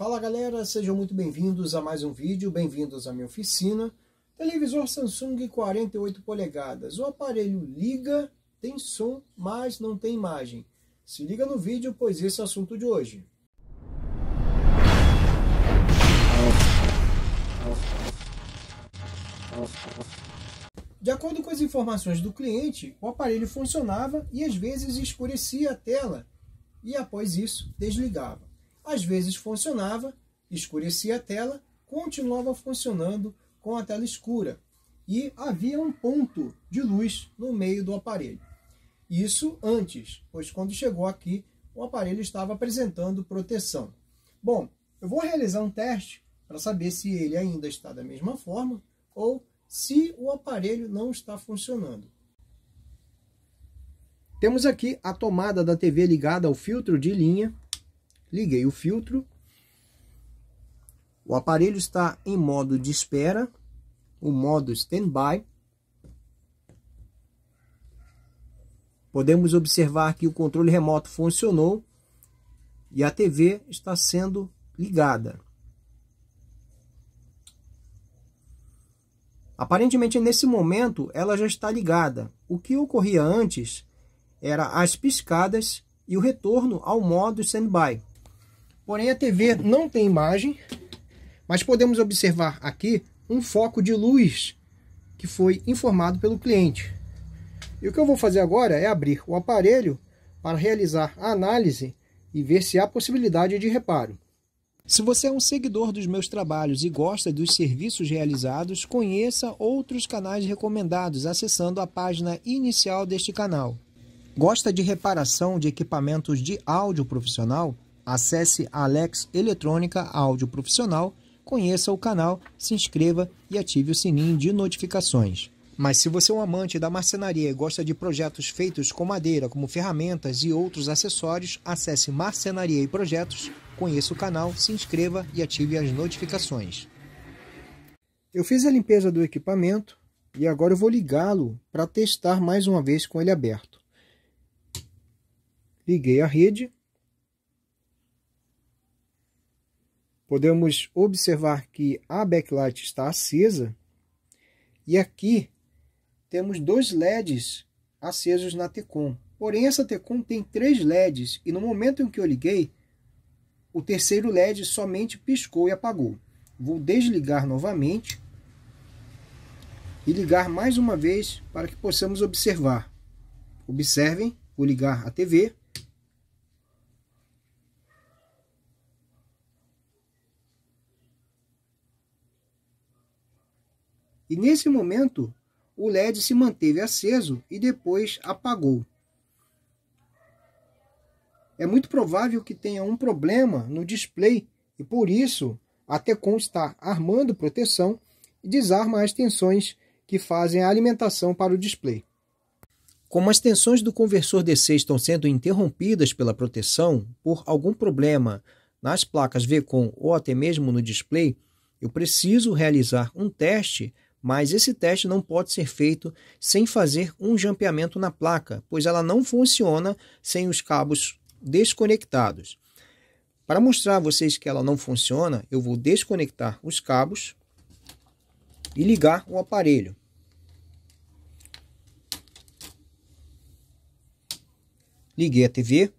Fala galera, sejam muito bem-vindos a mais um vídeo, bem-vindos à minha oficina. Televisor Samsung 48 polegadas. O aparelho liga, tem som, mas não tem imagem. Se liga no vídeo, pois esse é o assunto de hoje. De acordo com as informações do cliente, o aparelho funcionava e às vezes escurecia a tela e após isso desligava. Às vezes funcionava, escurecia a tela, continuava funcionando com a tela escura e havia um ponto de luz no meio do aparelho. Isso antes, pois quando chegou aqui, o aparelho estava apresentando proteção. Bom, eu vou realizar um teste para saber se ele ainda está da mesma forma ou se o aparelho não está funcionando. Temos aqui a tomada da TV ligada ao filtro de linha Liguei o filtro. O aparelho está em modo de espera, o modo standby. Podemos observar que o controle remoto funcionou e a TV está sendo ligada. Aparentemente, nesse momento, ela já está ligada. O que ocorria antes era as piscadas e o retorno ao modo standby. Porém, a TV não tem imagem, mas podemos observar aqui um foco de luz que foi informado pelo cliente. E o que eu vou fazer agora é abrir o aparelho para realizar a análise e ver se há possibilidade de reparo. Se você é um seguidor dos meus trabalhos e gosta dos serviços realizados, conheça outros canais recomendados acessando a página inicial deste canal. Gosta de reparação de equipamentos de áudio profissional? Acesse Alex Eletrônica Áudio Profissional, conheça o canal, se inscreva e ative o sininho de notificações. Mas se você é um amante da marcenaria e gosta de projetos feitos com madeira, como ferramentas e outros acessórios, acesse Marcenaria e Projetos, conheça o canal, se inscreva e ative as notificações. Eu fiz a limpeza do equipamento e agora eu vou ligá-lo para testar mais uma vez com ele aberto. Liguei a rede podemos observar que a backlight está acesa e aqui temos dois LEDs acesos na Tecom. Porém, essa Tecom tem três LEDs e no momento em que eu liguei, o terceiro LED somente piscou e apagou. Vou desligar novamente e ligar mais uma vez para que possamos observar. Observem, vou ligar a TV. E nesse momento, o LED se manteve aceso e depois apagou. É muito provável que tenha um problema no display e por isso a TECOM está armando proteção e desarma as tensões que fazem a alimentação para o display. Como as tensões do conversor DC estão sendo interrompidas pela proteção por algum problema nas placas VCOM ou até mesmo no display, eu preciso realizar um teste mas esse teste não pode ser feito sem fazer um jampeamento na placa, pois ela não funciona sem os cabos desconectados. Para mostrar a vocês que ela não funciona, eu vou desconectar os cabos e ligar o aparelho. Liguei a TV.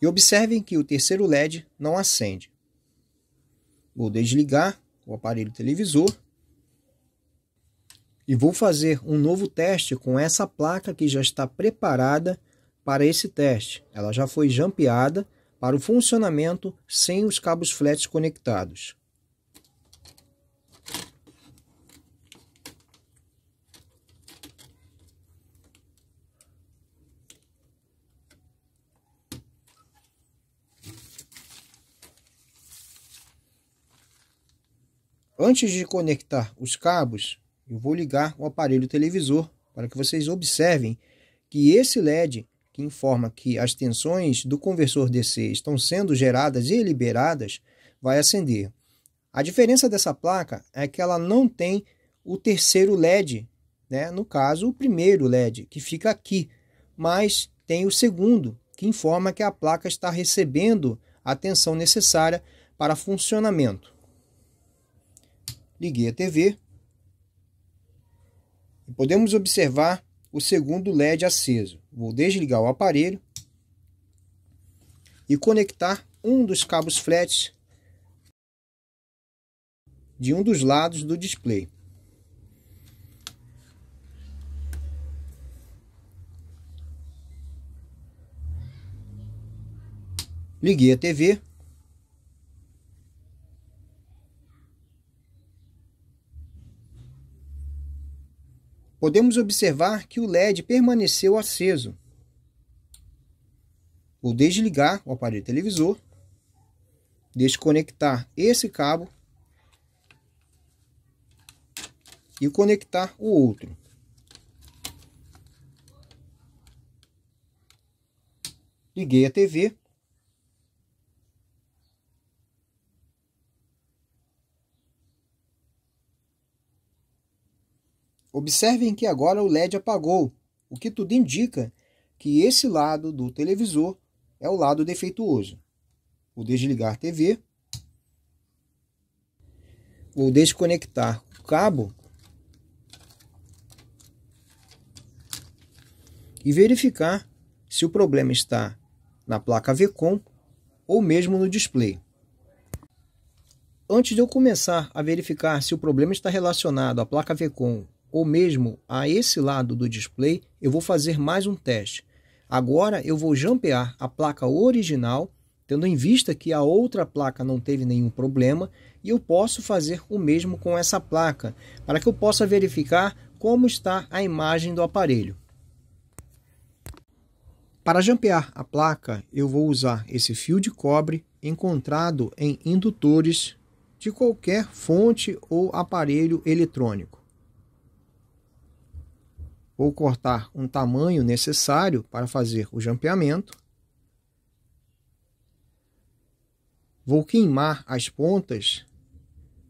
E observem que o terceiro LED não acende. Vou desligar o aparelho televisor e vou fazer um novo teste com essa placa que já está preparada para esse teste. Ela já foi jampeada para o funcionamento sem os cabos flats conectados. Antes de conectar os cabos, eu vou ligar o aparelho televisor para que vocês observem que esse LED que informa que as tensões do conversor DC estão sendo geradas e liberadas vai acender. A diferença dessa placa é que ela não tem o terceiro LED, né? no caso, o primeiro LED, que fica aqui, mas tem o segundo, que informa que a placa está recebendo a tensão necessária para funcionamento liguei a TV e podemos observar o segundo LED aceso. Vou desligar o aparelho e conectar um dos cabos flats de um dos lados do display. Liguei a TV podemos observar que o LED permaneceu aceso. Vou desligar o aparelho televisor, desconectar esse cabo e conectar o outro. Liguei a TV Observem que agora o LED apagou, o que tudo indica que esse lado do televisor é o lado defeituoso. Vou desligar a TV. Vou desconectar o cabo. E verificar se o problema está na placa VCOM ou mesmo no display. Antes de eu começar a verificar se o problema está relacionado à placa VCOM ou mesmo a esse lado do display, eu vou fazer mais um teste. Agora eu vou jampear a placa original, tendo em vista que a outra placa não teve nenhum problema, e eu posso fazer o mesmo com essa placa, para que eu possa verificar como está a imagem do aparelho. Para jampear a placa, eu vou usar esse fio de cobre encontrado em indutores de qualquer fonte ou aparelho eletrônico ou cortar um tamanho necessário para fazer o jampeamento. Vou queimar as pontas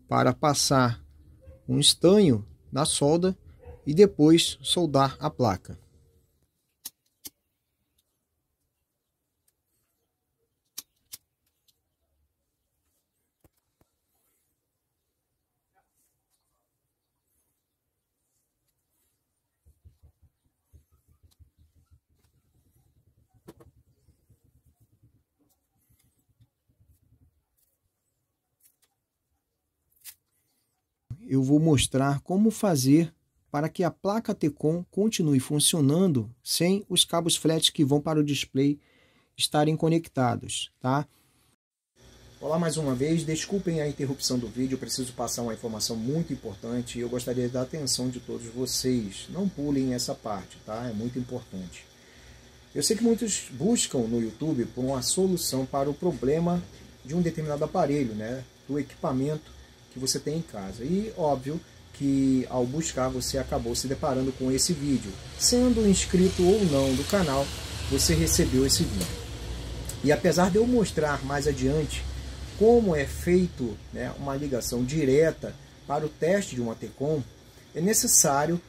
para passar um estanho na solda e depois soldar a placa. eu vou mostrar como fazer para que a placa Tecom continue funcionando sem os cabos flat que vão para o display estarem conectados, tá? Olá mais uma vez, desculpem a interrupção do vídeo, preciso passar uma informação muito importante e eu gostaria da atenção de todos vocês. Não pulem essa parte, tá? É muito importante. Eu sei que muitos buscam no YouTube por uma solução para o problema de um determinado aparelho, né? Do equipamento que você tem em casa. E óbvio que ao buscar você acabou se deparando com esse vídeo. Sendo inscrito ou não do canal, você recebeu esse vídeo. E apesar de eu mostrar mais adiante como é feito né, uma ligação direta para o teste de uma TECOM, é necessário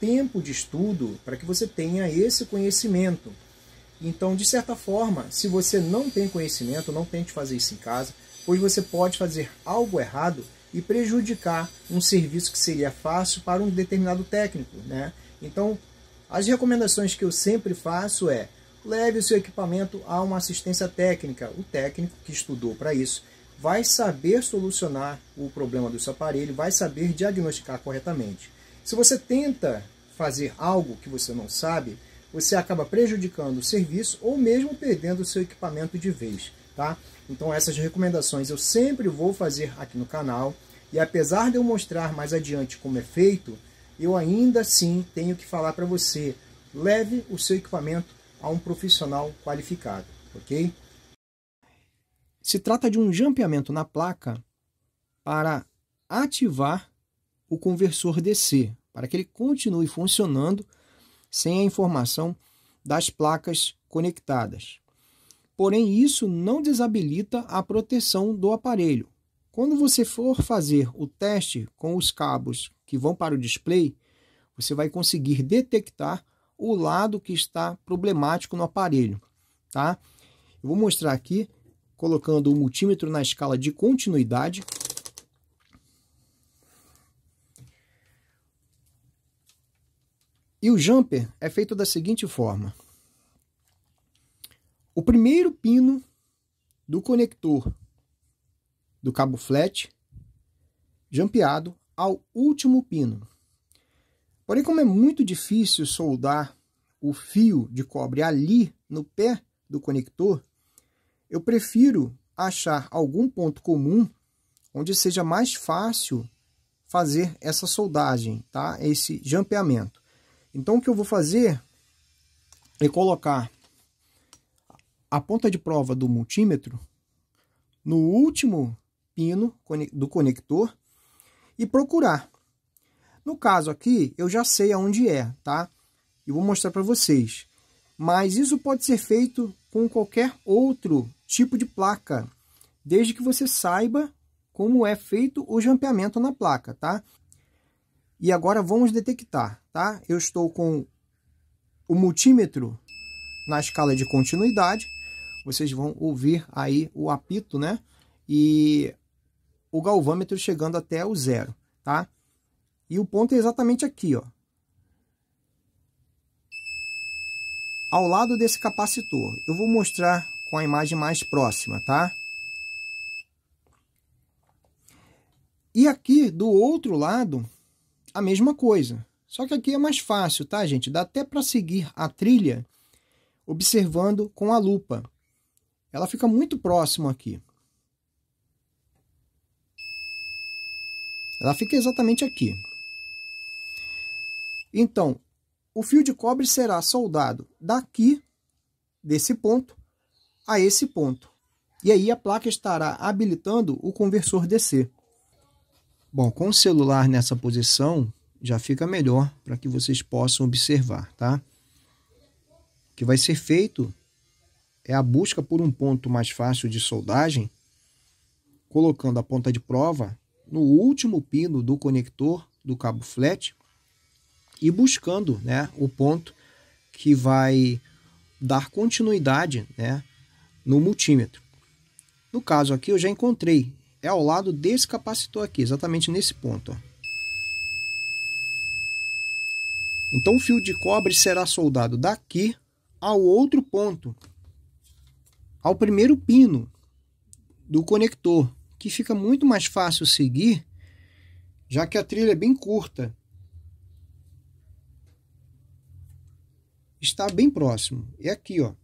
tempo de estudo para que você tenha esse conhecimento. Então, de certa forma, se você não tem conhecimento, não tente fazer isso em casa, pois você pode fazer algo errado e prejudicar um serviço que seria fácil para um determinado técnico, né? Então, as recomendações que eu sempre faço é leve o seu equipamento a uma assistência técnica. O técnico que estudou para isso vai saber solucionar o problema do seu aparelho, vai saber diagnosticar corretamente. Se você tenta fazer algo que você não sabe, você acaba prejudicando o serviço ou mesmo perdendo o seu equipamento de vez, tá? Então essas recomendações eu sempre vou fazer aqui no canal. E apesar de eu mostrar mais adiante como é feito, eu ainda assim tenho que falar para você, leve o seu equipamento a um profissional qualificado, ok? Se trata de um jampeamento na placa para ativar o conversor DC, para que ele continue funcionando sem a informação das placas conectadas porém isso não desabilita a proteção do aparelho. Quando você for fazer o teste com os cabos que vão para o display, você vai conseguir detectar o lado que está problemático no aparelho, tá? Eu vou mostrar aqui, colocando o multímetro na escala de continuidade. E o jumper é feito da seguinte forma. O primeiro pino do conector do cabo flat jampeado ao último pino. Porém, como é muito difícil soldar o fio de cobre ali no pé do conector, eu prefiro achar algum ponto comum onde seja mais fácil fazer essa soldagem, tá? Esse jampeamento. Então o que eu vou fazer é colocar a ponta de prova do multímetro no último pino do conector e procurar. No caso aqui, eu já sei aonde é, tá? E vou mostrar para vocês. Mas isso pode ser feito com qualquer outro tipo de placa, desde que você saiba como é feito o jampeamento na placa, tá? E agora vamos detectar, tá? Eu estou com o multímetro na escala de continuidade vocês vão ouvir aí o apito, né? E o galvâmetro chegando até o zero, tá? E o ponto é exatamente aqui, ó. Ao lado desse capacitor. Eu vou mostrar com a imagem mais próxima, tá? E aqui do outro lado, a mesma coisa. Só que aqui é mais fácil, tá, gente? Dá até para seguir a trilha observando com a lupa ela fica muito próxima aqui. Ela fica exatamente aqui. Então, o fio de cobre será soldado daqui, desse ponto, a esse ponto. E aí a placa estará habilitando o conversor DC. Bom, com o celular nessa posição, já fica melhor para que vocês possam observar, tá? O que vai ser feito é a busca por um ponto mais fácil de soldagem, colocando a ponta de prova no último pino do conector do cabo flat e buscando né, o ponto que vai dar continuidade né, no multímetro. No caso aqui eu já encontrei, é ao lado desse capacitor aqui, exatamente nesse ponto. Ó. Então o fio de cobre será soldado daqui ao outro ponto, ao primeiro pino do conector, que fica muito mais fácil seguir, já que a trilha é bem curta. Está bem próximo. É aqui, ó.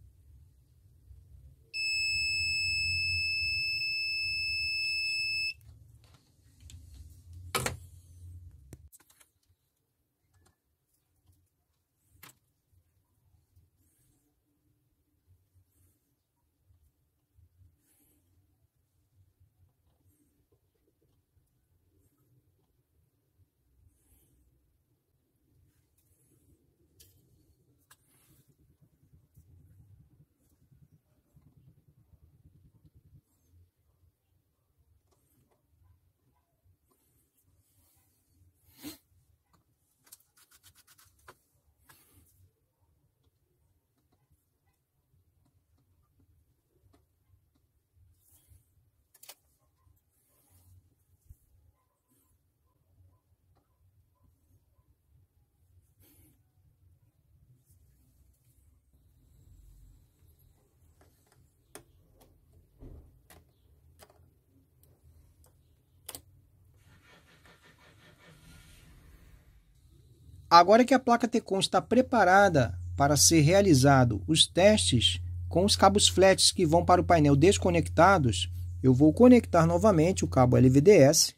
Agora que a placa Tecon está preparada para ser realizado os testes com os cabos flats que vão para o painel desconectados, eu vou conectar novamente o cabo LVDS.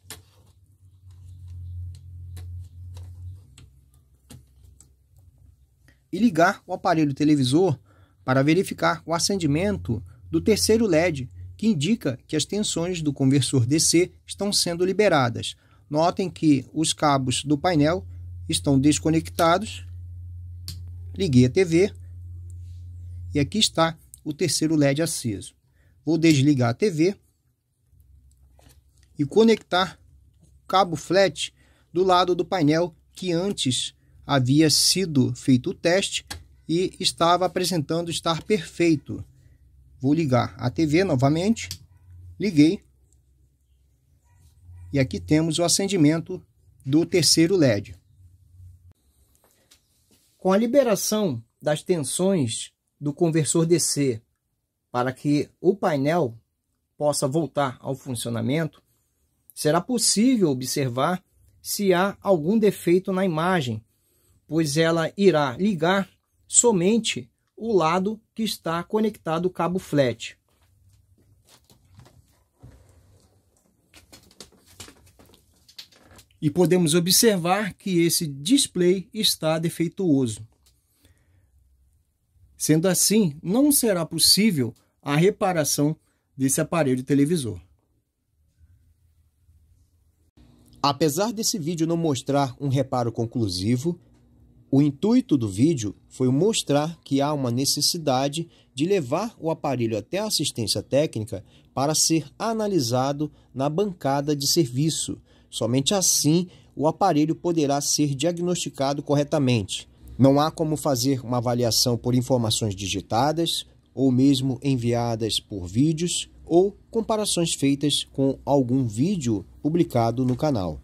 E ligar o aparelho televisor para verificar o acendimento do terceiro LED, que indica que as tensões do conversor DC estão sendo liberadas. Notem que os cabos do painel estão desconectados. Liguei a TV e aqui está o terceiro LED aceso. Vou desligar a TV e conectar o cabo flat do lado do painel que antes havia sido feito o teste e estava apresentando estar perfeito. Vou ligar a TV novamente, liguei e aqui temos o acendimento do terceiro LED. Com a liberação das tensões do conversor DC para que o painel possa voltar ao funcionamento, será possível observar se há algum defeito na imagem, pois ela irá ligar somente o lado que está conectado o cabo flat. e podemos observar que esse display está defeituoso. Sendo assim, não será possível a reparação desse aparelho de televisor. Apesar desse vídeo não mostrar um reparo conclusivo, o intuito do vídeo foi mostrar que há uma necessidade de levar o aparelho até a assistência técnica para ser analisado na bancada de serviço, Somente assim o aparelho poderá ser diagnosticado corretamente. Não há como fazer uma avaliação por informações digitadas ou mesmo enviadas por vídeos ou comparações feitas com algum vídeo publicado no canal.